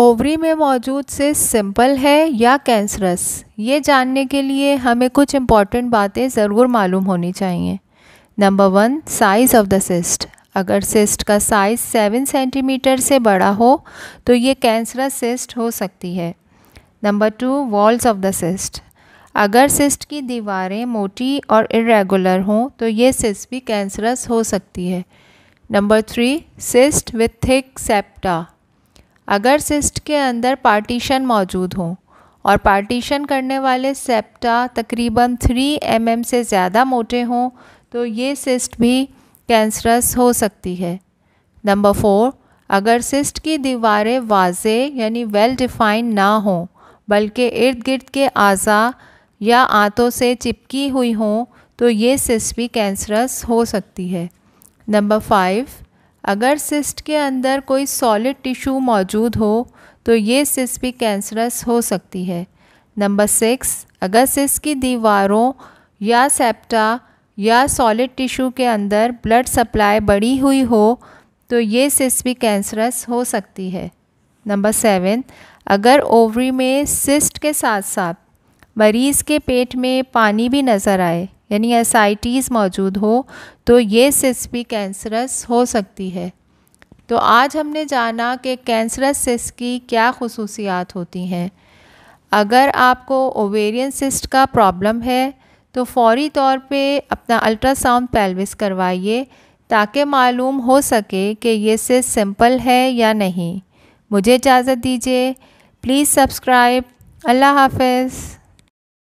ovary में मौजूद से सिंपल है या कैंसरस ये जानने के लिए हमें कुछ इम्पॉर्टेंट बातें ज़रूर मालूम होनी चाहिए number one size of the cyst अगर सिस्ट का साइज़ सेवन सेंटीमीटर से बड़ा हो तो ये कैंसरस सिस्ट हो सकती है number two walls of the cyst अगर सिस्ट की दीवारें मोटी और इरेगुलर हों तो ये सिस्ट भी कैंसरस हो सकती है number three cyst with thick septa अगर सिस्ट के अंदर पार्टीशन मौजूद हों और पार्टीशन करने वाले सेप्टा तकरीबन 3 एम mm से ज़्यादा मोटे हों तो ये सिस्ट भी कैंसरस हो सकती है नंबर फोर अगर सिस्ट की दीवारें वाजे यानी वेल डिफाइंड ना हों बल्कि इर्द गिर्द के आज़ा या आंतों से चिपकी हुई हों तो ये सिस्ट भी कैंसरस हो सकती है नंबर फाइव अगर सिस्ट के अंदर कोई सॉलिड टिश्यू मौजूद हो तो ये सिस्ट भी कैंसरस हो सकती है नंबर सिक्स अगर सिस्ट की दीवारों या सेप्टा या सॉलिड टिश्यू के अंदर ब्लड सप्लाई बढ़ी हुई हो तो ये सिस्ट भी कैंसरस हो सकती है नंबर सेवन अगर ओवरी में सिस्ट के साथ साथ मरीज़ के पेट में पानी भी नज़र आए यानी एस मौजूद हो तो ये सिस भी कैंसरस हो सकती है तो आज हमने जाना कि कैंसरस सिस की क्या खसूसियात होती हैं अगर आपको ओवेरियन सिस्ट का प्रॉब्लम है तो फौरी तौर पे अपना अल्ट्रासाउंड पेल्विस करवाइए ताकि मालूम हो सके कि ये सिस सिंपल है या नहीं मुझे इजाज़त दीजिए प्लीज़ सब्सक्राइब अल्लाह हाफिज़